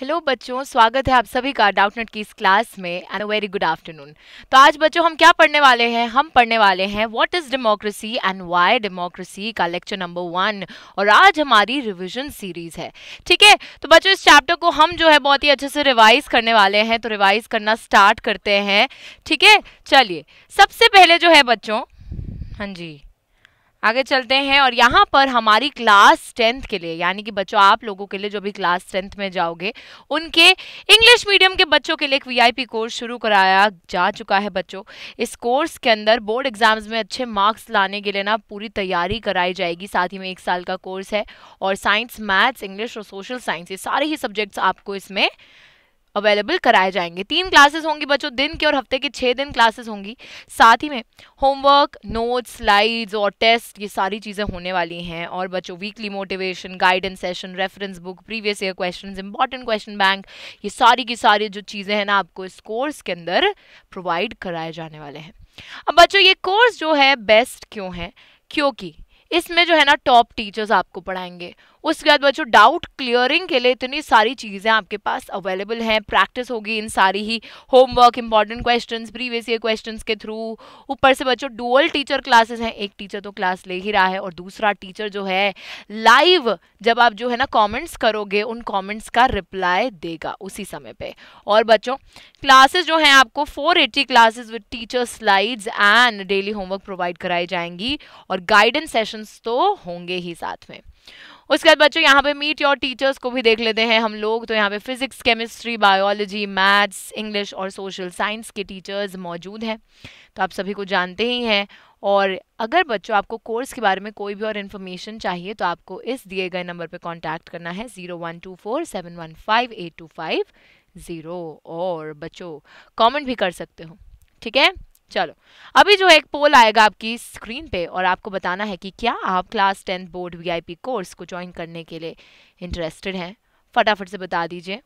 Hello बच्चों स्वागत है आप सभी का डाउटनेट की इस क्लास में and a very good afternoon तो आज बच्चों हम क्या पढ़ने वाले हैं हम पढ़ने वाले हैं what is democracy and why democracy का लेक्चर नंबर वन और आज हमारी रिवीजन सीरीज़ है ठीक है तो बच्चों इस चैप्टर को हम जो है बहुत ही अच्छे से रिवाइज करने वाले हैं तो रिवाइज करना स्टार्ट करते हैं ठीक है चलिए सबसे पहले जो है बच्चों हाँ जी आगे चलते हैं और यहाँ पर हमारी क्लास टेंथ के लिए यानी कि बच्चों आप लोगों के लिए जो भी क्लास टेंथ में जाओगे उनके इंग्लिश मीडियम के बच्चों के लिए एक वीआईपी कोर्स शुरू कराया जा चुका है बच्चों इस कोर्स के अंदर बोर्ड एग्जाम्स में अच्छे मार्क्स लाने के लिए ना पूरी तैयारी कराई जाएगी साथ ही में एक साल का कोर्स है और साइंस मैथ्स इंग्लिश और सोशल साइंस ये सारे ही सब्जेक्ट्स आपको इसमें अवेलेबल कराए जाएंगे तीन क्लासेस होंगी बच्चों दिन की और हफ्ते के छः दिन क्लासेस होंगी साथ ही में होमवर्क नोट्स स्लाइड्स और टेस्ट ये सारी चीज़ें होने वाली हैं और बच्चों weekly motivation guidance session reference book previous year question important question bank ये सारी की सारी जो चीज़ें हैं ना आपको इस कोर्स के अंदर प्रोवाइड कराए जाने वाले हैं अब बच्चों ये कोर्स जो है बेस्ट क्यों है क्योंकि इसमें जो है ना टॉप टीचर्स आपको पढ़ाएंगे उसके बाद बच्चों डाउट क्लियरिंग के लिए इतनी सारी चीज़ें आपके पास अवेलेबल हैं प्रैक्टिस होगी इन सारी ही homework important question previous year question के थ्रू ऊपर से बच्चों डुअल टीचर क्लासेस हैं एक टीचर तो क्लास ले ही रहा है और दूसरा टीचर जो है लाइव जब आप जो है ना कॉमेंट्स करोगे उन कॉमेंट्स का रिप्लाई देगा उसी समय पर और बच्चों क्लासेज जो हैं आपको four eighty classes with teacher slides and daily homework provide कराई जाएंगी और गाइडेंस सेशंस तो होंगे ही साथ में उसके बाद बच्चों यहाँ पे मीट योर टीचर्स को भी देख लेते हैं हम लोग तो यहाँ पे physics chemistry biology maths English और सोशल साइंस के टीचर्स मौजूद हैं तो आप सभी को जानते ही हैं और अगर बच्चों आपको कोर्स के बारे में कोई भी और इन्फॉर्मेशन चाहिए तो आपको इस दिए गए नंबर पर कॉन्टैक्ट करना है zero one two four seven one five eight two five zero और बच्चों कमेंट भी कर सकते हो ठीक है चलो अभी जो है एक पोल आएगा आपकी स्क्रीन पे और आपको बताना है कि क्या आप class tenth board VIP course को ज्वाइन करने के लिए इंटरेस्टेड हैं फटाफट से बता दीजिए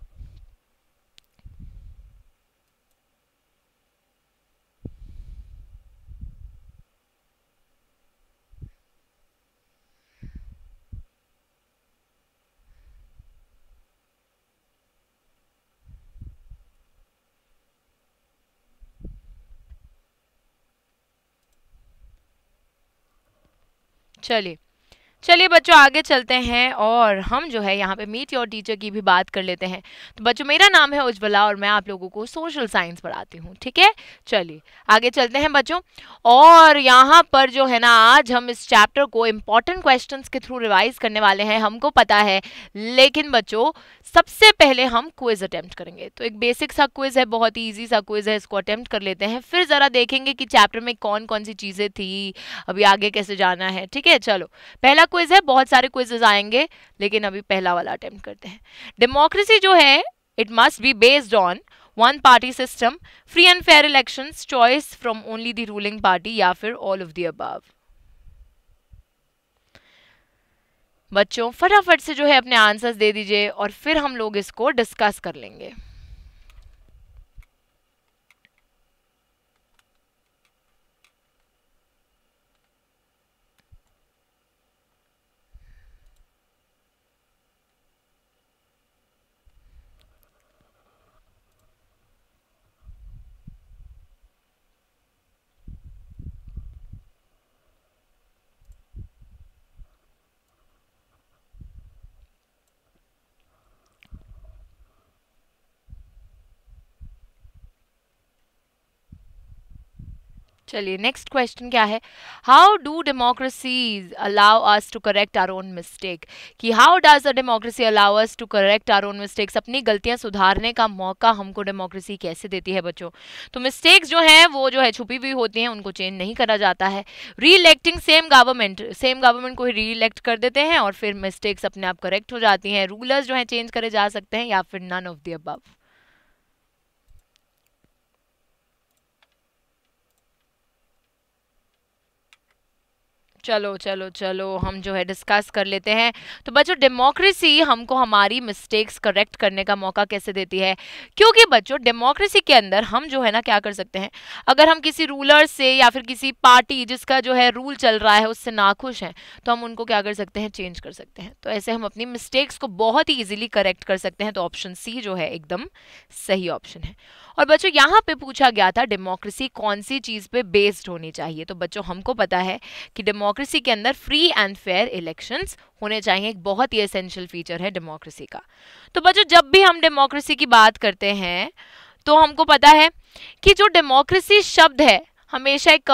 تشالي चलिए बच्चों आगे चलते हैं और हम जो है यहाँ पे मीट योर टीचर की भी बात कर लेते हैं तो बच्चों मेरा नाम है उज्ज्वला और मैं आप लोगों को सोशल साइंस पढ़ाती हूँ ठीक है चलिए आगे चलते हैं बच्चों और यहाँ पर जो है ना आज हम इस चैप्टर को इम्पॉर्टेंट क्वेश्चन के थ्रू रिवाइज करने वाले हैं हमको पता है लेकिन बच्चों सबसे पहले हम क्विज अटैम्प्ट करेंगे तो एक बेसिक सा क्विज है बहुत ही ईजी सा क्विज है इसको अटैम्प्ट कर लेते हैं फिर ज़रा देखेंगे कि चैप्टर में कौन कौन सी चीज़ें थी अभी आगे कैसे जाना है ठीक है चलो पहला पहला क्विज है बहुत सारे क्विजेज आएंगे लेकिन अभी पहला वाला अटेम्प्ट करते हैं डेमोक्रेसी जो है it must be based on one party system free and fair election choice from only the ruling party या फिर ऑल ऑफ द अबाव बच्चों फटाफट से जो है अपने आंसर्स दे दीजिए और फिर हम लोग इसको डिस्कस कर लेंगे चलिए नेक्स्ट क्वेश्चन क्या है how do democracies allow us to correct our own mistake कि how does a democracy allow us to correct our own mistakes अपनी गलतियां सुधारने का मौका हमको डेमोक्रेसी कैसे देती है बच्चों तो मिस्टेक्स जो हैं वो जो है छुपी हुई होती हैं उनको चेंज नहीं करा जाता है री सेम गवर्नमेंट सेम गवर्नमेंट को री कर देते हैं और फिर मिस्टेक्स अपने आप करेक्ट हो जाती हैं रूलर्स जो हैं चेंज करे जा सकते हैं या फिर नन ऑफ दी अबव चलो चलो चलो हम जो है डिस्कस कर लेते हैं तो बच्चों डेमोक्रेसी हमको हमारी मिस्टेक्स करेक्ट करने का मौका कैसे देती है क्योंकि बच्चों डेमोक्रेसी के अंदर हम जो है ना क्या कर सकते हैं अगर हम किसी रूलर से या फिर किसी पार्टी जिसका जो है रूल चल रहा है उससे नाखुश हैं तो हम उनको क्या कर सकते हैं चेंज कर सकते हैं तो ऐसे हम अपनी मिस्टेक्स को बहुत ही ईजिली करेक्ट कर सकते हैं तो ऑप्शन सी जो है एकदम सही ऑप्शन है और बच्चों यहाँ पे पूछा गया था डेमोक्रेसी कौन सी चीज़ पे बेस्ड होनी चाहिए तो बच्चों हमको पता है कि डेमोक्रेसी डेमोक्रेसी के अंदर फ्री एंड फेयर इलेक्शंस होने चाहिए एक बहुत ही एसेंशियल फीचर है डेमोक्रेसी का तो बच्चों जब भी हम डेमोक्रेसी की बात करते हैं तो हमको पता है कि जो डेमोक्रेसी शब्द है हमेशा एक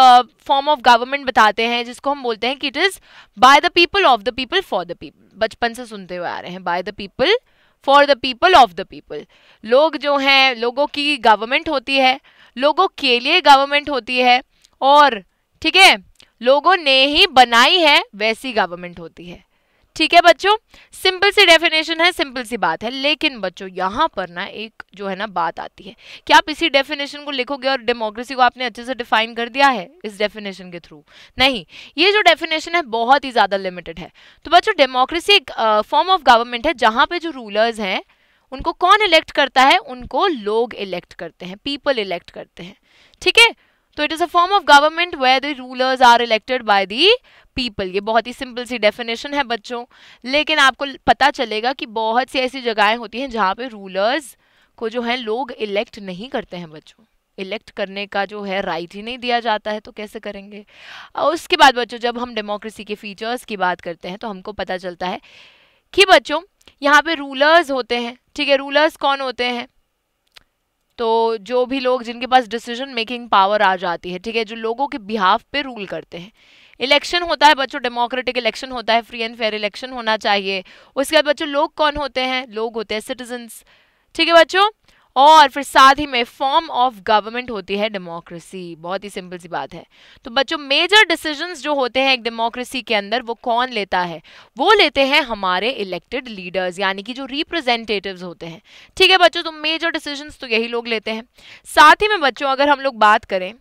फॉर्म ऑफ गवर्नमेंट बताते हैं जिसको हम बोलते हैं कि it is by the people of the people for the people बचपन से सुनते हुए आ रहे हैं by the people for the people of the people लोग जो हैं लोगों की गवर्नमेंट होती है लोगों के लिए गवर्नमेंट होती है और ठीक है लोगों ने ही बनाई है वैसी गवर्नमेंट होती है ठीक है बच्चों सिंपल सी डेफिनेशन है सिंपल सी बात है लेकिन बच्चों यहाँ पर ना एक जो है ना बात आती है क्या आप इसी डेफिनेशन को लिखोगे और डेमोक्रेसी को आपने अच्छे से डिफाइन कर दिया है इस डेफिनेशन के थ्रू नहीं ये जो डेफिनेशन है बहुत ही ज़्यादा लिमिटेड है तो बच्चों डेमोक्रेसी एक फॉर्म ऑफ गवर्नमेंट है जहाँ पे जो रूलर्स हैं उनको कौन इलेक्ट करता है उनको लोग इलेक्ट करते हैं पीपल इलेक्ट करते हैं ठीक है तो it is a form of government where the rulers are elected by the people ये बहुत ही सिंपल सी डेफिनेशन है बच्चों लेकिन आपको पता चलेगा कि बहुत सी ऐसी जगहें होती हैं जहाँ पे रूलर्स को जो है लोग इलेक्ट नहीं करते हैं बच्चों इलेक्ट करने का जो है राइट ही नहीं दिया जाता है तो कैसे करेंगे उसके बाद बच्चों जब हम डेमोक्रेसी के फीचर्स की बात करते हैं तो हमको पता चलता है कि बच्चों यहाँ पे रूलर्स होते हैं ठीक है रूलर्स कौन होते हैं तो जो भी लोग जिनके पास डिसीजन मेकिंग पावर आ जाती है ठीक है जो लोगों के बिहाफ पे रूल करते हैं इलेक्शन होता है बच्चों डेमोक्रेटिक इलेक्शन होता है फ्री एंड फेयर इलेक्शन होना चाहिए उसके बाद बच्चों लोग कौन होते हैं लोग होते हैं सिटीजन्स ठीक है बच्चों और फिर साथ ही में फॉर्म ऑफ गवर्नमेंट होती है डेमोक्रेसी बहुत ही सिंपल सी बात है तो बच्चों मेजर डिसीजंस जो होते हैं एक डेमोक्रेसी के अंदर वो कौन लेता है वो लेते हैं हमारे इलेक्टेड लीडर्स यानी कि जो रिप्रेजेंटेटिव्स होते हैं ठीक है बच्चों तो मेजर डिसीजंस तो यही लोग लेते हैं साथ ही में बच्चों अगर हम लोग बात करें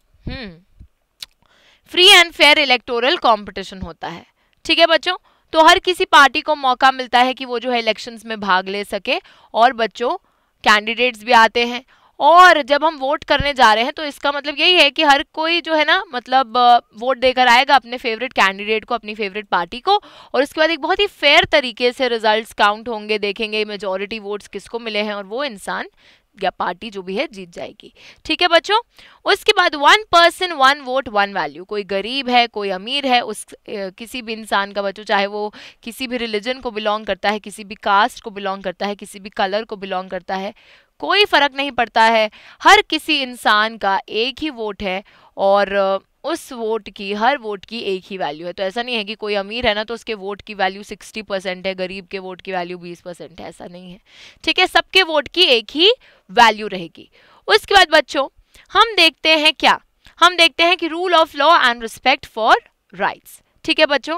free and fair electoral competition होता है ठीक है बच्चों तो हर किसी पार्टी को मौका मिलता है कि वो जो है इलेक्शंस में भाग ले सके और बच्चों कैंडिडेट्स भी आते हैं और जब हम वोट करने जा रहे हैं तो इसका मतलब यही है कि हर कोई जो है ना मतलब वोट देकर आएगा अपने फेवरेट कैंडिडेट को अपनी फेवरेट पार्टी को और उसके बाद एक बहुत ही फेयर तरीके से रिजल्ट्स काउंट होंगे देखेंगे मेजॉरिटी वोट्स किसको मिले हैं और वो इंसान या पार्टी जो भी है जीत जाएगी ठीक है बच्चों उसके बाद one person one vote one value कोई गरीब है कोई अमीर है उस किसी भी इंसान का बच्चों चाहे वो किसी भी रिलीजन को बिलोंग करता है किसी भी कास्ट को बिलोंग करता है किसी भी कलर को बिलोंग करता है कोई फ़र्क नहीं पड़ता है हर किसी इंसान का एक ही वोट है और उस वोट की हर वोट की एक ही वैल्यू है तो ऐसा नहीं है कि कोई अमीर है ना तो उसके वोट की वैल्यू सिक्सटी परसेंट है गरीब के वोट की वैल्यू बीस परसेंट है ऐसा नहीं है ठीक है सबके वोट की एक ही वैल्यू रहेगी उसके बाद बच्चों हम देखते हैं क्या हम देखते हैं कि rule of law and respect for rights ठीक है बच्चों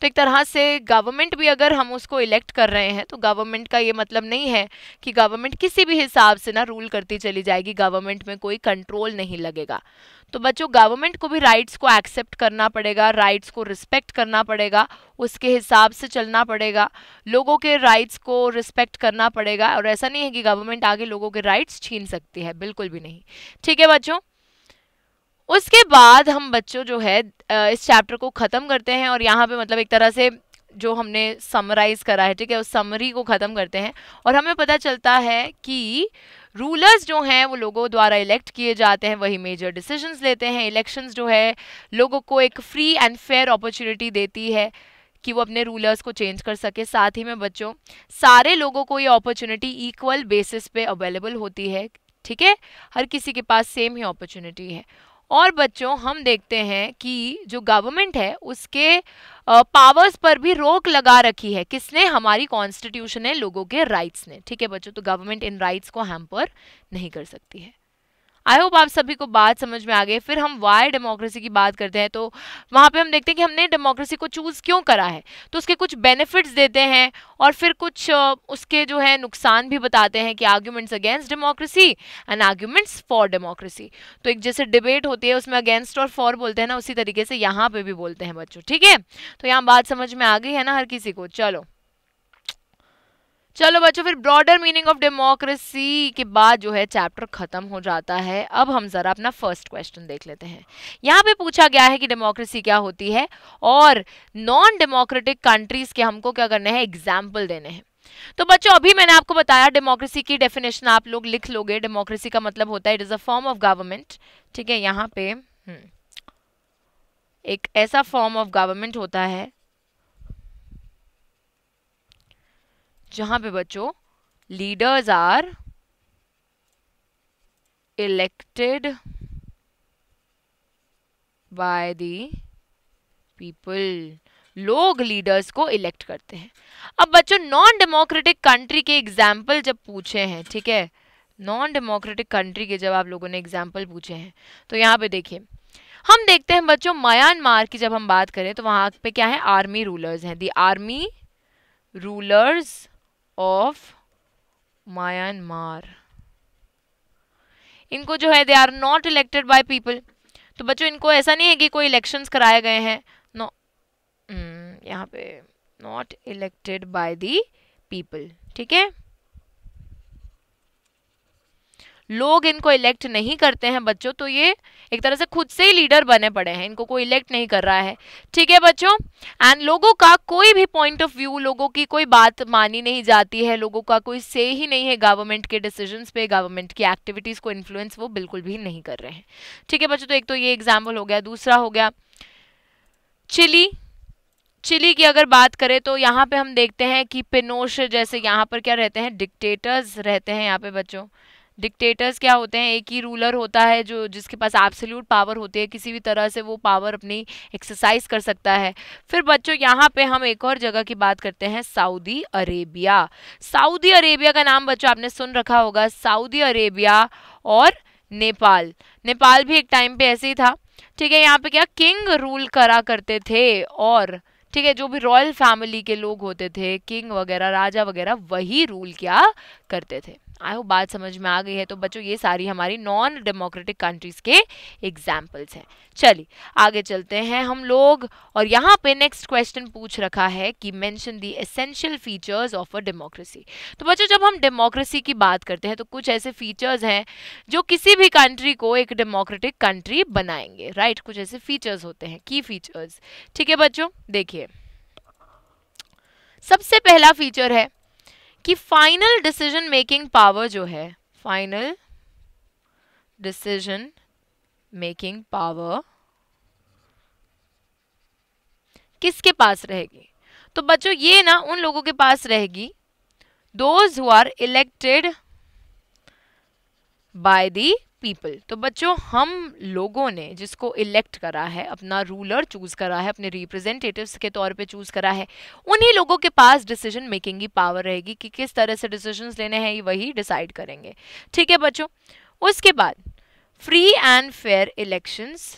तो एक तरह से गवर्नमेंट भी अगर हम उसको इलेक्ट कर रहे हैं तो गवर्नमेंट का ये मतलब नहीं है कि गवर्नमेंट किसी भी हिसाब से ना रूल करती चली जाएगी गवर्नमेंट में कोई कंट्रोल नहीं लगेगा तो बच्चों गवर्नमेंट को भी राइट्स को एक्सेप्ट करना पड़ेगा राइट्स को रिस्पेक्ट करना पड़ेगा उसके हिसाब से चलना पड़ेगा लोगों के राइट्स को रिस्पेक्ट करना पड़ेगा और ऐसा नहीं है कि गवर्नमेंट आगे लोगों के राइट्स छीन सकती है बिल्कुल भी नहीं ठीक है बच्चों उसके बाद हम बच्चों जो है इस चैप्टर को ख़त्म करते हैं और यहाँ पे मतलब एक तरह से जो हमने समराइज़ करा है ठीक है उस समरी को ख़त्म करते हैं और हमें पता चलता है कि रूलर्स जो हैं वो लोगों द्वारा इलेक्ट किए जाते हैं वही मेजर डिसीजंस लेते हैं इलेक्शंस जो है लोगों को एक फ्री एंड फेयर अपॉर्चुनिटी देती है कि वो अपने रूलर्स को चेंज कर सके साथ ही में बच्चों सारे लोगों को ये अपॉर्चुनिटी इक्वल बेसिस पे अवेलेबल होती है ठीक है हर किसी के पास सेम ही अपॉर्चुनिटी है और बच्चों हम देखते हैं कि जो गवर्नमेंट है उसके पावर्स पर भी रोक लगा रखी है किसने हमारी कॉन्स्टिट्यूशन है लोगों के राइट्स ने ठीक है बच्चों तो गवर्नमेंट इन राइट्स को हैम्पर नहीं कर सकती है आई होप आप सभी को बात समझ में आ गई फिर हम वाई डेमोक्रेसी की बात करते हैं तो वहाँ पर हम देखते हैं कि हमने डेमोक्रेसी को चूज़ क्यों करा है तो उसके कुछ बेनिफिट्स देते हैं और फिर कुछ उसके जो है नुकसान भी बताते हैं कि arguments against democracy and arguments for democracy तो एक जैसे डिबेट होती है उसमें अगेंस्ट और फॉर बोलते हैं ना उसी तरीके से यहाँ पर भी बोलते हैं बच्चों ठीक है तो यहाँ बात समझ में आ गई है ना हर किसी को चलो चलो बच्चों फिर ब्रॉडर मीनिंग ऑफ डेमोक्रेसी के बाद जो है चैप्टर खत्म हो जाता है अब हम जरा अपना फर्स्ट क्वेश्चन देख लेते हैं यहाँ पे पूछा गया है कि डेमोक्रेसी क्या होती है और नॉन डेमोक्रेटिक कंट्रीज के हमको क्या करने हैं एग्जाम्पल देने हैं तो बच्चों अभी मैंने आपको बताया डेमोक्रेसी की डेफिनेशन आप लोग लिख लोगे डेमोक्रेसी का मतलब होता है it is a form of government ठीक है यहाँ पे हम्म, एक ऐसा फॉर्म ऑफ गवर्नमेंट होता है जहां पे बच्चों leaders are elected by the people लोग लीडर्स को इलेक्ट करते हैं अब बच्चों नॉन डेमोक्रेटिक कंट्री के एग्जाम्पल जब पूछे हैं ठीक है नॉन डेमोक्रेटिक कंट्री के जब आप लोगों ने एग्जाम्पल पूछे हैं तो यहाँ पे देखिए हम देखते हैं बच्चों म्यांमार की जब हम बात करें तो वहाँ पे क्या है आर्मी रूलर्स हैं the army rulers of Myanmar इनको जो है they are not elected by people तो बच्चों इनको ऐसा नहीं है कि कोई इलेक्शंस कराए गए हैं नो hmm, यहाँ पे not elected by the people ठीक है लोग इनको इलेक्ट नहीं करते हैं बच्चों तो ये एक तरह से खुद से ही लीडर बने पड़े हैं इनको कोई इलेक्ट नहीं कर रहा है ठीक है बच्चों एंड लोगों का कोई भी पॉइंट ऑफ व्यू लोगों की कोई बात मानी नहीं जाती है लोगों का कोई से ही नहीं है गवर्नमेंट के डिसीजन पे गवर्नमेंट की एक्टिविटीज़ को इन्फ्लुएंस वो बिल्कुल भी नहीं कर रहे हैं ठीक है बच्चों तो एक तो ये एग्जाम्पल हो गया दूसरा हो गया चिली चिली की अगर बात करें तो यहाँ पे हम देखते हैं कि पिनोश जैसे यहाँ पर क्या रहते हैं डिक्टेटर्स रहते हैं यहाँ पे बच्चों डिक्टेटर्स क्या होते हैं एक ही रूलर होता है जो जिसके पास एब्सोल्यूट पावर होती है किसी भी तरह से वो पावर अपनी एक्सरसाइज कर सकता है फिर बच्चों यहाँ पे हम एक और जगह की बात करते हैं सऊदी अरेबिया सऊदी अरेबिया का नाम बच्चों आपने सुन रखा होगा सऊदी अरेबिया और नेपाल नेपाल भी एक टाइम पे ऐसे ही था ठीक है यहाँ पे क्या किंग रूल करा करते थे और ठीक है जो भी रॉयल फैमिली के लोग होते थे किंग वगैरह राजा वगैरह वही रूल क्या करते थे आई होप बात समझ में आ गई है तो बच्चों ये सारी हमारी नॉन डेमोक्रेटिक कंट्रीज़ के एग्जाम्पल्स हैं चलिए आगे चलते हैं हम लोग और यहाँ पे नेक्स्ट क्वेश्चन पूछ रखा है कि mention the essential features of a democracy तो बच्चों जब हम डेमोक्रेसी की बात करते हैं तो कुछ ऐसे फीचर्स हैं जो किसी भी कंट्री को एक डेमोक्रेटिक कंट्री बनाएंगे राइट कुछ ऐसे फीचर्स होते हैं की फीचर्स ठीक है बच्चों देखिए सबसे पहला फीचर है कि फाइनल डिसीजन मेकिंग पावर जो है फाइनल डिसीजन मेकिंग पावर किसके पास रहेगी तो बच्चों ये ना उन लोगों के पास रहेगी those who are elected by the people तो बच्चों हम लोगों ने जिसको इलेक्ट करा है अपना रूलर चूज करा है अपने रिप्रेजेंटेटिव्स के तौर पे चूज करा है उन्हीं लोगों के पास डिसीजन मेकिंग की पावर रहेगी कि किस तरह से डिसीजंस लेने हैं ये वही डिसाइड करेंगे ठीक है बच्चों उसके बाद फ्री एंड फेयर इलेक्शंस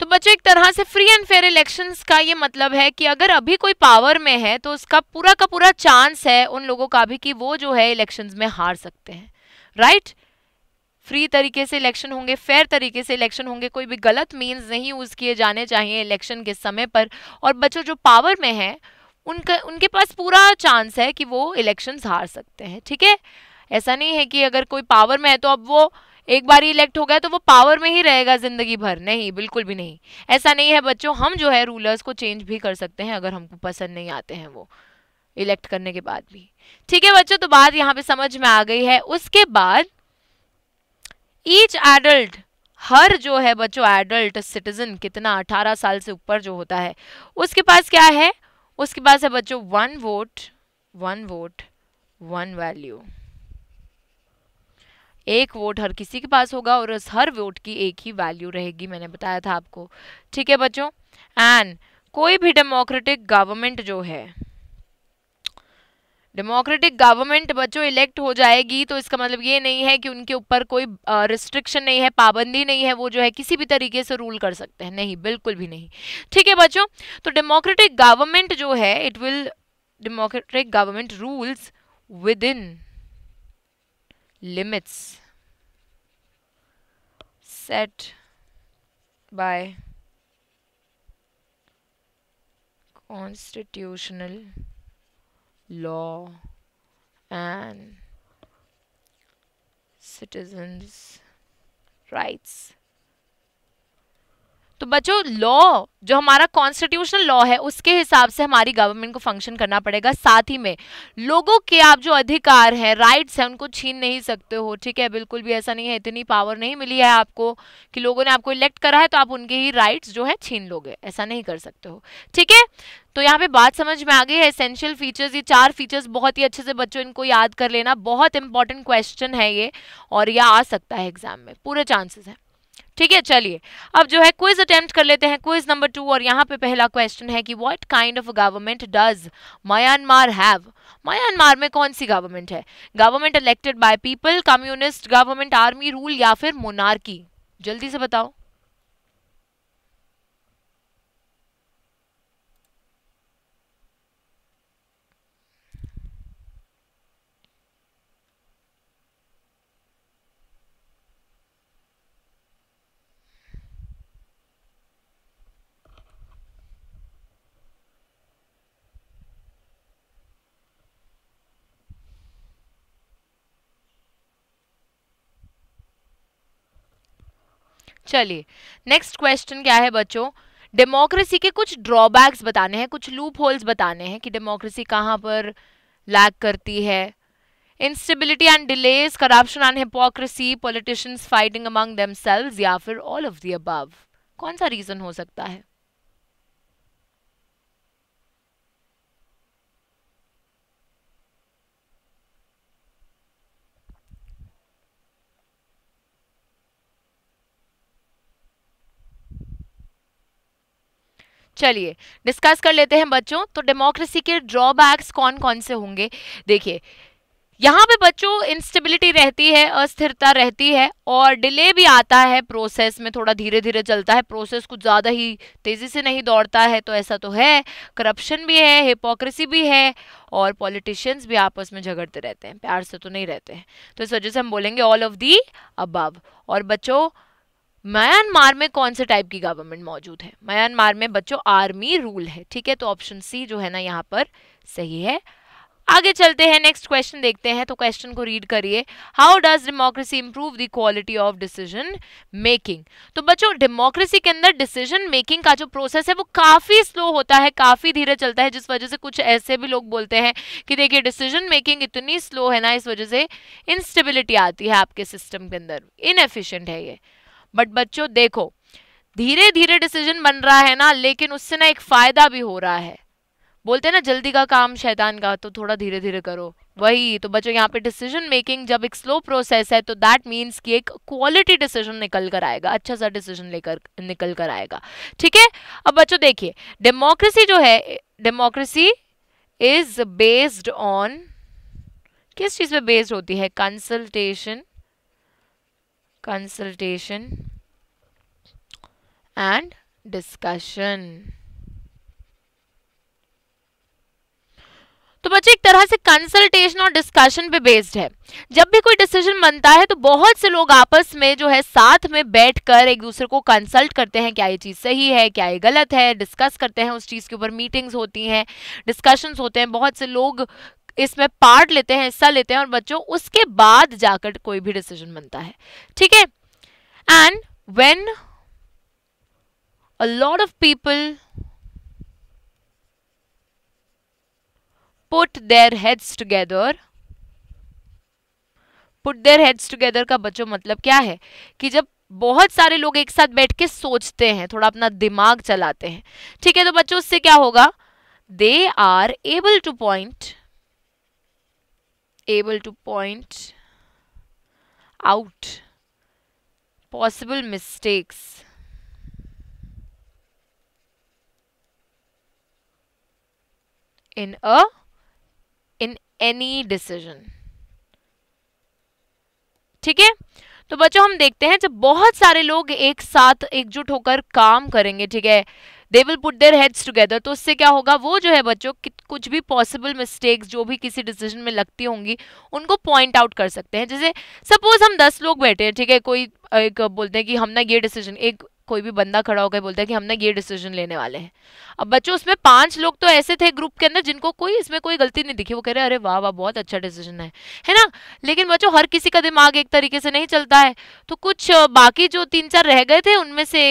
तो बच्चों एक तरह से फ्री एंड फेयर इलेक्शंस का ये मतलब है कि अगर अभी कोई पावर में है तो उसका पूरा का पूरा चांस है उन लोगों का भी कि वो जो है इलेक्शंस में हार सकते हैं राइट फ्री तरीके से इलेक्शन होंगे फेयर तरीके से इलेक्शन होंगे कोई भी गलत मीन्स नहीं यूज़ किए जाने चाहिए इलेक्शन के समय पर और बच्चों जो पावर में है उनका उनके पास पूरा चांस है कि वो इलेक्शन हार सकते हैं ठीक है ऐसा नहीं है कि अगर कोई पावर में है तो अब वो एक बार इलेक्ट हो गया तो वो पावर में ही रहेगा ज़िंदगी भर नहीं बिल्कुल भी नहीं ऐसा नहीं है बच्चों हम जो है रूलर्स को चेंज भी कर सकते हैं अगर हमको पसंद नहीं आते हैं वो इलेक्ट करने के बाद भी ठीक है बच्चों तो बात यहाँ पे समझ में आ गई है उसके बाद ईच एडल्ट हर जो है बच्चों एडल्ट सिटीजन कितना अठारह साल से ऊपर जो होता है उसके पास क्या है उसके पास है बच्चों one vote one vote one value एक वोट हर किसी के पास होगा और हर वोट की एक ही वैल्यू रहेगी मैंने बताया था आपको ठीक है बच्चों एंड कोई भी डेमोक्रेटिक गवर्नमेंट जो है डेमोक्रेटिक गवर्नमेंट बच्चों इलेक्ट हो जाएगी तो इसका मतलब ये नहीं है कि उनके ऊपर कोई रिस्ट्रिक्शन नहीं है पाबंदी नहीं है वो जो है किसी भी तरीके से रूल कर सकते हैं नहीं बिल्कुल भी नहीं ठीक है बच्चों तो डेमोक्रेटिक गवर्नमेंट जो है it will democratic government rules within limits set by constitutional law and citizens' rights. तो बच्चों लॉ जो हमारा कॉन्स्टिट्यूशनल लॉ है उसके हिसाब से हमारी गवर्नमेंट को फंक्शन करना पड़ेगा साथ ही में लोगों के आप जो अधिकार हैं राइट्स हैं उनको छीन नहीं सकते हो ठीक है बिल्कुल भी ऐसा नहीं है इतनी पावर नहीं मिली है आपको कि लोगों ने आपको इलेक्ट करा है तो आप उनके ही राइट्स जो है छीन लोगे ऐसा नहीं कर सकते हो ठीक है तो यहाँ पे बात समझ में आ गई है एसेंशियल फीचर्स ये चार फीचर्स बहुत ही अच्छे से बच्चों इनको याद कर लेना बहुत इंपॉर्टेंट क्वेश्चन है ये और यह आ सकता है एग्जाम में पूरे चांसेस हैं ठीक है चलिए अब जो है क्विज अटेम्प्ट कर लेते हैं क्विज नंबर टू और यहाँ पे पहला क्वेश्चन है कि what kind of government does Myanmar have Myanmar में कौन सी गवर्नमेंट है government elected by people communist government army rule या फिर मोनार्की जल्दी से बताओ चलिए नेक्स्ट क्वेश्चन क्या है बच्चों डेमोक्रेसी के कुछ ड्रॉबैक्स बताने हैं कुछ लूप होल्स बताने हैं कि डेमोक्रेसी कहाँ पर लैक करती है instability and delays corruption and hypocrisy politicians fighting among themselves या फिर ऑल ऑफ दी अबव कौन सा रीज़न हो सकता है चलिए डिस्कस कर लेते हैं बच्चों तो डेमोक्रेसी के ड्रॉबैक्स कौन कौन से होंगे देखिए यहाँ पे बच्चों इंस्टेबिलिटी रहती है अस्थिरता रहती है और डिले भी आता है प्रोसेस में थोड़ा धीरे धीरे चलता है प्रोसेस कुछ ज़्यादा ही तेज़ी से नहीं दौड़ता है तो ऐसा तो है करप्शन भी है हिपोक्रेसी भी है और पॉलिटिशियंस भी आपस में झगड़ते रहते हैं प्यार से तो नहीं रहते हैं तो इस वजह से हम बोलेंगे ऑल ऑफ दी अबव और बच्चों म्यांमार में कौन से टाइप की गवर्नमेंट मौजूद है म्यांमार में बच्चों आर्मी रूल है ठीक है तो ऑप्शन सी जो है ना यहाँ पर सही है आगे चलते हैं नेक्स्ट क्वेश्चन देखते हैं तो क्वेश्चन को रीड करिए how does democracy improve the quality of decision making तो बच्चों डेमोक्रेसी के अंदर डिसीजन मेकिंग का जो प्रोसेस है वो काफ़ी स्लो होता है काफ़ी धीरे चलता है जिस वजह से कुछ ऐसे भी लोग बोलते हैं कि देखिए डिसीजन मेकिंग इतनी स्लो है ना इस वजह से इंस्टेबिलिटी आती है आपके सिस्टम के अंदर इनएफिशियंट है ये बट बच्चों देखो धीरे धीरे डिसीजन बन रहा है ना लेकिन उससे ना एक फ़ायदा भी हो रहा है बोलते हैं ना जल्दी का काम शैतान का तो थोड़ा धीरे धीरे करो वही तो बच्चों यहाँ पे डिसीजन मेकिंग जब एक स्लो प्रोसेस है तो दैट मीन्स कि एक क्वालिटी डिसीजन निकल कर आएगा अच्छा सा डिसीजन लेकर निकल कर आएगा ठीक है अब बच्चों देखिए डेमोक्रेसी जो है डेमोक्रेसी इज बेस्ड ऑन किस चीज़ पे बेस्ड होती है कंसल्टेशन consultation and discussion तो बच्चे एक तरह से कंसल्टेशन और डिस्कशन पे बेस्ड है जब भी कोई डिसीजन बनता है तो बहुत से लोग आपस में जो है साथ में बैठकर एक दूसरे को कंसल्ट करते हैं क्या ये चीज़ सही है क्या ये गलत है डिस्कस करते हैं उस चीज़ के ऊपर मीटिंग्स होती हैं डिस्कशंस होते हैं बहुत से लोग इसमें पार्ट लेते हैं हिस्सा लेते हैं और बच्चों उसके बाद जाकर कोई भी डिसीजन बनता है ठीक है and when a lot of people put their heads together put their heads together का बच्चों मतलब क्या है कि जब बहुत सारे लोग एक साथ बैठ के सोचते हैं थोड़ा अपना दिमाग चलाते हैं ठीक है तो बच्चों उससे क्या होगा they are able to point able to point out possible mistakes in a in any decision ठीक है तो बच्चों हम देखते हैं जब बहुत सारे लोग एक साथ एकजुट होकर काम करेंगे ठीक है they will put their heads together तो उससे क्या होगा वो जो है बच्चों कुछ भी पॉसिबल मिस्टेक्स जो भी किसी डिसीजन में लगती होंगी उनको पॉइंट आउट कर सकते हैं जैसे सपोज हम दस लोग बैठे हैं ठीक है कोई एक बोलते हैं कि हम ना ये डिसीजन एक कोई भी बंदा खड़ा होकर बोलता है कि हमने ये डिसीजन लेने वाले हैं अब बच्चों उसमें पांच लोग तो ऐसे थे ग्रुप के अंदर जिनको कोई इसमें कोई गलती नहीं दिखी वो कह रहे अरे वाह वाह बहुत अच्छा डिसीजन है है ना लेकिन बच्चों हर किसी का दिमाग एक तरीके से नहीं चलता है तो कुछ बाकी जो तीन चार रह गए थे उनमें से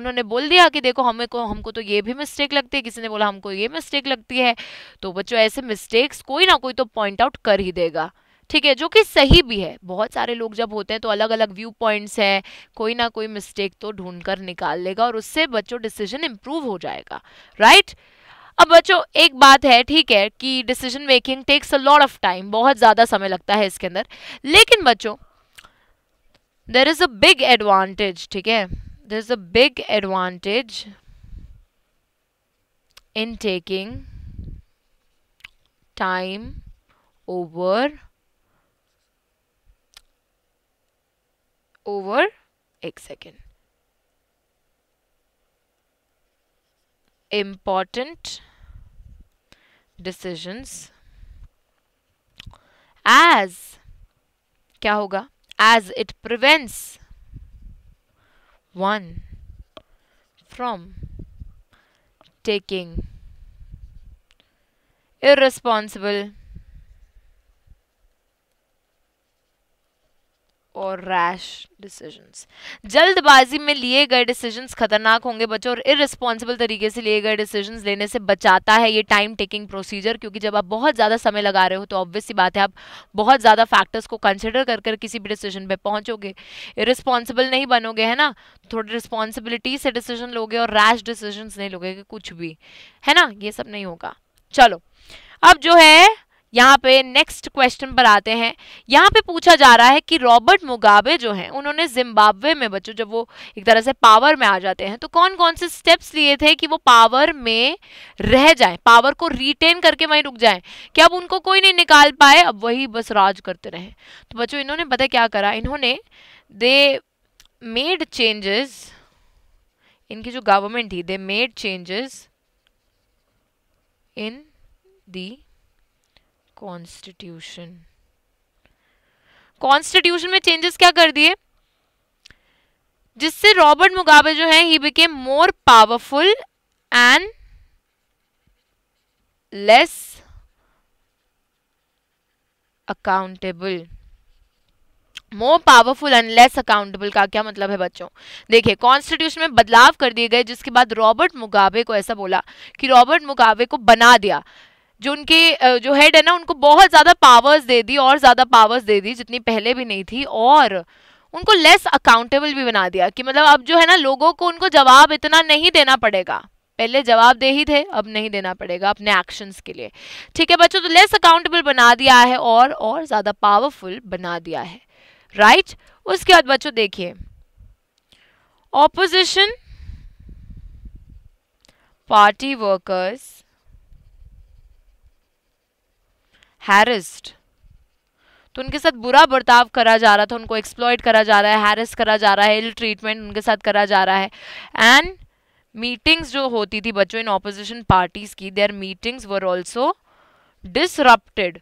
उन्होंने बोल दिया कि देखो हमें को हमको तो ये भी मिस्टेक लगती है किसी ने बोला हमको ये मिस्टेक लगती है तो बच्चों ऐसे मिस्टेक्स कोई ना कोई तो पॉइंट आउट कर ही देगा ठीक है जो कि सही भी है बहुत सारे लोग जब होते हैं तो अलग अलग व्यू पॉइंट्स हैं कोई ना कोई मिस्टेक तो ढूंढ कर निकाल लेगा और उससे बच्चों डिसीजन इम्प्रूव हो जाएगा राइट अब बच्चों एक बात है ठीक है कि decision making takes a lot of time बहुत ज़्यादा समय लगता है इसके अंदर लेकिन बच्चों there is a big advantage ठीक है there is a big advantage in taking time over over x again. Important decisions as क्या होगा as it prevents one from taking irresponsible और रैश डिसीजंस जल्दबाजी में लिए गए डिसीजंस खतरनाक होंगे बच्चों और इरिस्पॉन्सिबल तरीके से लिए गए डिसीजंस लेने से बचाता है ये टाइम टेकिंग प्रोसीजर क्योंकि जब आप बहुत ज़्यादा समय लगा रहे हो तो ऑब्वियस सी बात है आप बहुत ज़्यादा फैक्टर्स को कंसिडर कर कर किसी भी डिसीजन पर पहुँचोगे इरिस्पॉन्सिबल नहीं बनोगे है ना थोड़ी रिस्पॉन्सिबिलिटी से डिसीजन लोगे और रैश डिसीजन नहीं लोगे कुछ भी है ना ये सब नहीं होगा चलो अब जो है यहाँ पे नेक्स्ट क्वेश्चन पर आते हैं यहाँ पे पूछा जा रहा है कि रॉबर्ट मुगाबे जो हैं उन्होंने जिम्बाब्वे में बच्चों जब वो एक तरह से पावर में आ जाते हैं तो कौन कौन से स्टेप्स लिए थे कि वो पावर में रह जाएं पावर को रिटेन करके वहीं रुक जाएं कि अब उनको कोई नहीं निकाल पाए अब वही बस राज करते रहे तो बच्चों इन्होंने पता क्या करा इन्होंने दे मेड चेंजेस इनकी जो गवर्नमेंट थी they made changes in the constitution constitution में चेंजेस क्या कर दिए जिससे रॉबर्ट मुगाबे जो है he became more powerful and less accountable more powerful and less accountable का क्या मतलब है बच्चों देखिए कॉन्स्टिट्यूशन में बदलाव कर दिए गए जिसके बाद रॉबर्ट मुगाबे को ऐसा बोला कि रॉबर्ट मुगाबे को बना दिया जो उनके जो हेड है ना उनको बहुत ज़्यादा पावर्स दे दी और ज़्यादा पावर्स दे दी जितनी पहले भी नहीं थी और उनको लेस अकाउंटेबल भी बना दिया कि मतलब अब जो है ना लोगों को उनको जवाब इतना नहीं देना पड़ेगा पहले जवाब दे ही थे अब नहीं देना पड़ेगा अपने एक्शंस के लिए ठीक है बच्चों तो लेस अकाउंटेबल बना दिया है और और ज़्यादा पावरफुल बना दिया है राइट right? उसके बाद बच्चों देखिए ऑपोजिशन पार्टी वर्कर्स हैरिस्ड तो उनके साथ बुरा बर्ताव करा जा रहा था उनको एक्सप्लॉयट करा जा रहा है हैरिस करा जा रहा है इल ट्रीटमेंट उनके साथ करा जा रहा है एंड मीटिंग्स जो होती थी बच्चों इन ऑपोजिशन पार्टीज़ की their meetings were also disrupted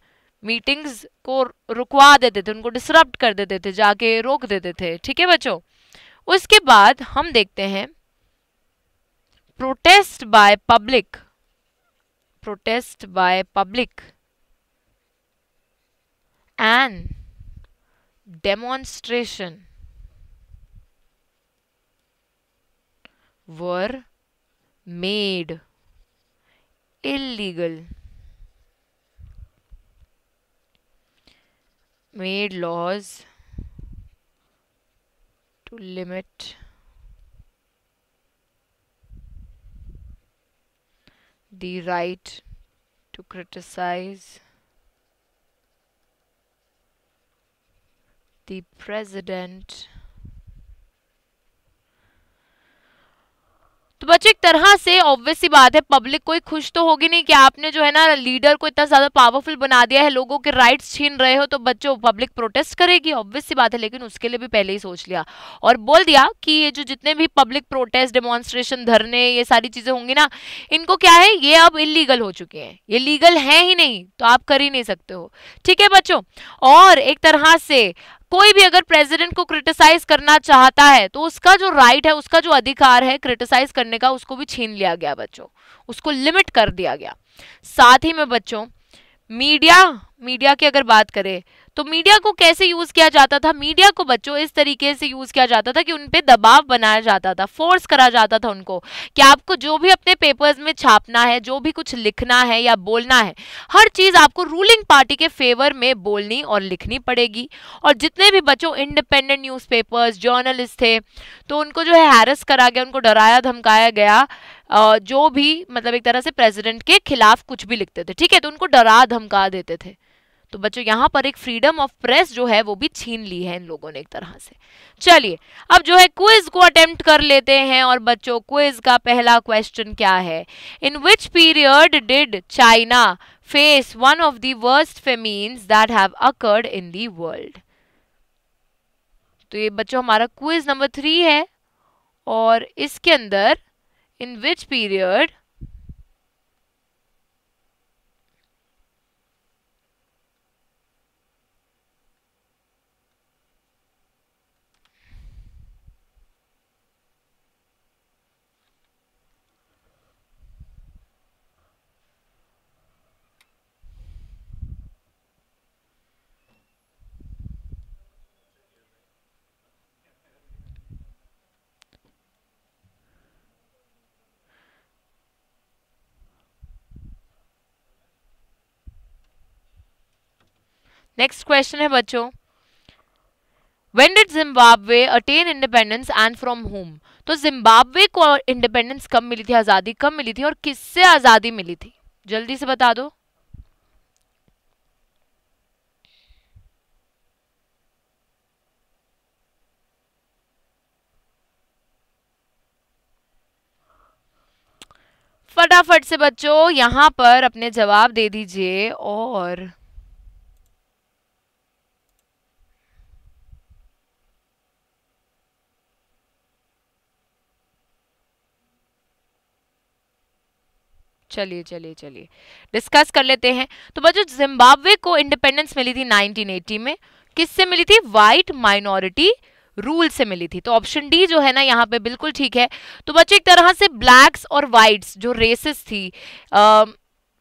meetings को रुकवा देते थे उनको डिसरप्ट कर देते थे जाके रोक देते थे ठीक है बच्चों उसके बाद हम देखते हैं protest by public protest by public an demonstration were made illegal made laws to limit the right to criticize the president तो बच्चे एक तरह से ऑब्वियस ही बात है पब्लिक कोई खुश तो होगी नहीं कि आपने जो है ना लीडर को इतना ज़्यादा पावरफुल बना दिया है लोगों के राइट्स छीन रहे हो तो बच्चों पब्लिक प्रोटेस्ट करेगी ऑब्वियस ही बात है लेकिन उसके लिए भी पहले ही सोच लिया और बोल दिया कि ये जो जितने भी पब्लिक प्रोटेस्ट डेमोन्स्ट्रेशन धरने ये सारी चीज़ें होंगी ना इनको क्या है ये अब इलीगल हो चुके हैं ये लीगल है ही नहीं तो आप कर ही नहीं सकते हो ठीक है बच्चों और एक तरह से कोई भी अगर प्रेसिडेंट को क्रिटिसाइज करना चाहता है तो उसका जो राइट है उसका जो अधिकार है क्रिटिसाइज करने का उसको भी छीन लिया गया बच्चों उसको लिमिट कर दिया गया साथ ही में बच्चों मीडिया मीडिया की अगर बात करें तो मीडिया को कैसे यूज किया जाता था मीडिया को बच्चों इस तरीके से यूज किया जाता था कि उन पर दबाव बनाया जाता था फोर्स करा जाता था उनको कि आपको जो भी अपने पेपर्स में छापना है जो भी कुछ लिखना है या बोलना है हर चीज आपको रूलिंग पार्टी के फेवर में बोलनी और लिखनी पड़ेगी और जितने भी बच्चों इंडिपेंडेंट न्यूज जर्नलिस्ट थे तो उनको जो है हैरस करा गया उनको डराया धमकाया गया जो भी मतलब एक तरह से प्रेसिडेंट के खिलाफ कुछ भी लिखते थे ठीक है तो उनको डरा धमका देते थे तो बच्चों यहाँ पर एक फ्रीडम ऑफ प्रेस जो है वो भी छीन ली है इन लोगों ने एक तरह से चलिए अब जो है क्विज को अटेम्प्ट कर लेते हैं और बच्चों क्विज का पहला क्वेश्चन क्या है in which period did China face one of the worst famines that have occurred in the world तो ये बच्चों हमारा क्विज नंबर थ्री है और इसके अंदर in which period next question है बच्चों when did Zimbabwe attain independence and from whom तो जिम्बाब्वे को इंडिपेंडेंस कब मिली थी आज़ादी कब मिली थी और किससे आज़ादी मिली थी जल्दी से बता दो फटाफट से बच्चों यहां पर अपने जवाब दे दीजिए और चलिए चलिए चलिए डिस्कस कर लेते हैं तो बच्चों जिम्बाब्वे को इंडिपेंडेंस मिली थी 1980 में किससे मिली थी वाइट माइनॉरिटी रूल से मिली थी तो ऑप्शन डी जो है ना यहाँ पे बिल्कुल ठीक है तो बच्चों एक तरह से ब्लैक्स और वाइट्स जो रेसेस थी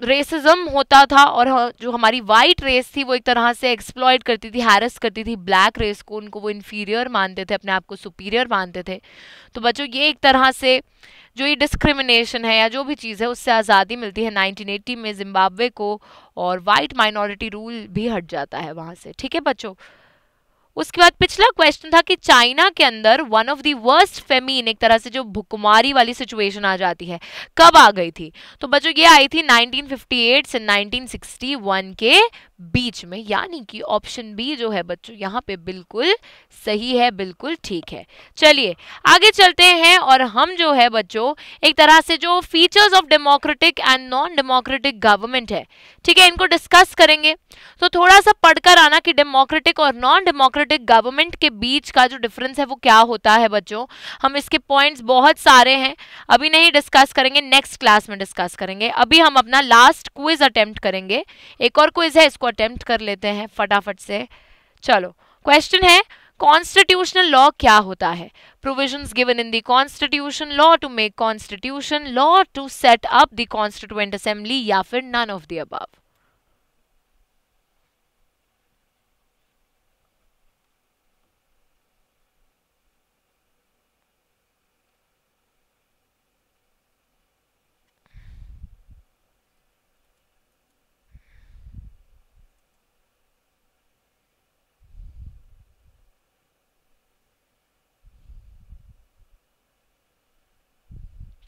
रेसिज्म होता था और जो हमारी वाइट रेस थी वो एक तरह से एक्सप्लॉयड करती थी हैरस करती थी ब्लैक रेस को उनको वो इन्फीरियर मानते थे अपने आप को सुपीरियर मानते थे तो बच्चों ये एक तरह से जो ये डिस्क्रिमिनेशन है या जो भी चीज़ है उससे आज़ादी मिलती है 1980 में जिम्बाब्वे को और वाइट माइनॉरिटी रूल भी हट जाता है वहाँ से ठीक है बच्चों उसके बाद पिछला क्वेश्चन था कि चाइना के अंदर one of the worst famine एक तरह से जो भुकुमारी वाली सिचुएशन आ जाती है कब आ गई थी तो बच्चों ये आई थी 1958 से 1961 के बीच में यानी कि ऑप्शन बी जो है बच्चों यहाँ पे बिल्कुल सही है बिल्कुल ठीक है चलिए आगे चलते हैं और हम जो है बच्चों एक तरह से जो features of democratic and non democratic government है ठीक है इनको डिस्कस करेंगे तो थोड़ा सा पढ़कर आना कि डेमोक्रेटिक और नॉन डेमोक्रेटिक डेमोक्रेटिक गवर्नमेंट के बीच का जो डिफरेंस है वो क्या होता है बच्चों हम इसके पॉइंट्स बहुत सारे हैं अभी नहीं डिस्कस करेंगे नेक्स्ट क्लास में डिस्कस करेंगे अभी हम अपना लास्ट क्विज अटेम्प्ट करेंगे एक और क्विज है इसको अटेम्प्ट कर लेते हैं फटाफट से चलो क्वेश्चन है कॉन्स्टिट्यूशनल लॉ क्या होता है provision given in the constitution law to make constitution law to set up the constituent assembly या फिर नन ऑफ दी अबाव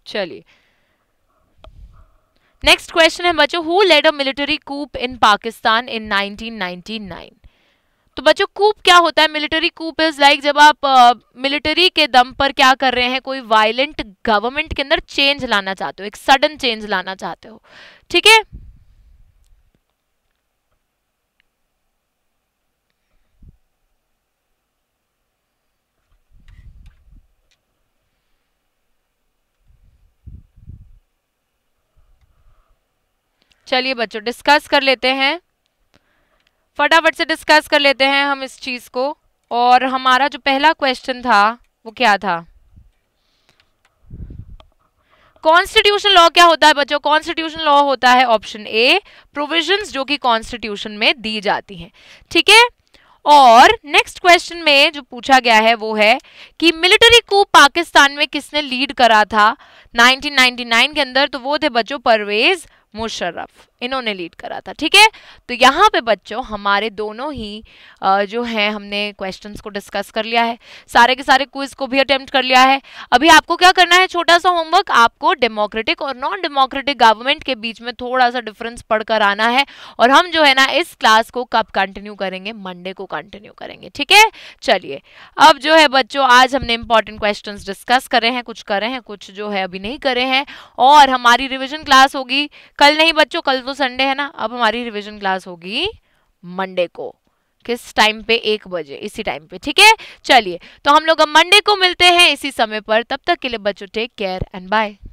चलिए नेक्स्ट क्वेश्चन है बच्चों who led a military coup in Pakistan in 1999 तो बच्चों कूप क्या होता है मिलिट्री कूप इज लाइक जब आप मिलिट्री uh, के दम पर क्या कर रहे हैं कोई वायलेंट गवर्नमेंट के अंदर चेंज लाना चाहते हो एक सडन चेंज लाना चाहते हो ठीक है चलिए बच्चों डिस्कस कर लेते हैं फटाफट से डिस्कस कर लेते हैं हम इस चीज़ को और हमारा जो पहला क्वेश्चन था वो क्या था कॉन्स्टिट्यूशन लॉ क्या होता है बच्चों कॉन्स्टिट्यूशन लॉ होता है ऑप्शन ए प्रोविजंस जो कि कॉन्स्टिट्यूशन में दी जाती हैं ठीक है और नेक्स्ट क्वेश्चन में जो पूछा गया है वो है कि मिलिट्री को पाकिस्तान में किसने लीड करा था 1999 के अंदर तो वो थे बच्चों परवेज مشرف इन्होंने लीड करा था ठीक है तो यहाँ पे बच्चों हमारे दोनों ही जो हैं हमने क्वेश्चंस को डिस्कस कर लिया है सारे के सारे क्विज को भी अटेम्प्ट कर लिया है अभी आपको क्या करना है छोटा सा होमवर्क आपको डेमोक्रेटिक और नॉन डेमोक्रेटिक गवर्नमेंट के बीच में थोड़ा सा डिफरेंस पढ़कर आना है और हम जो है ना इस क्लास को कब कंटिन्यू करेंगे मंडे को कंटिन्यू करेंगे ठीक है चलिए अब जो है बच्चों आज हमने इंपॉर्टेंट क्वेश्चन डिस्कस करे हैं कुछ करे हैं कुछ जो है अभी नहीं करे हैं और हमारी रिविजन क्लास होगी कल नहीं बच्चों कल तो तो संडे है ना अब हमारी रिविजन क्लास होगी मंडे को किस टाइम पे एक बजे इसी टाइम पे ठीक है चलिए तो हम लोग अब मंडे को मिलते हैं इसी समय पर तब तक के लिए बच्चों टेक केयर एंड बाय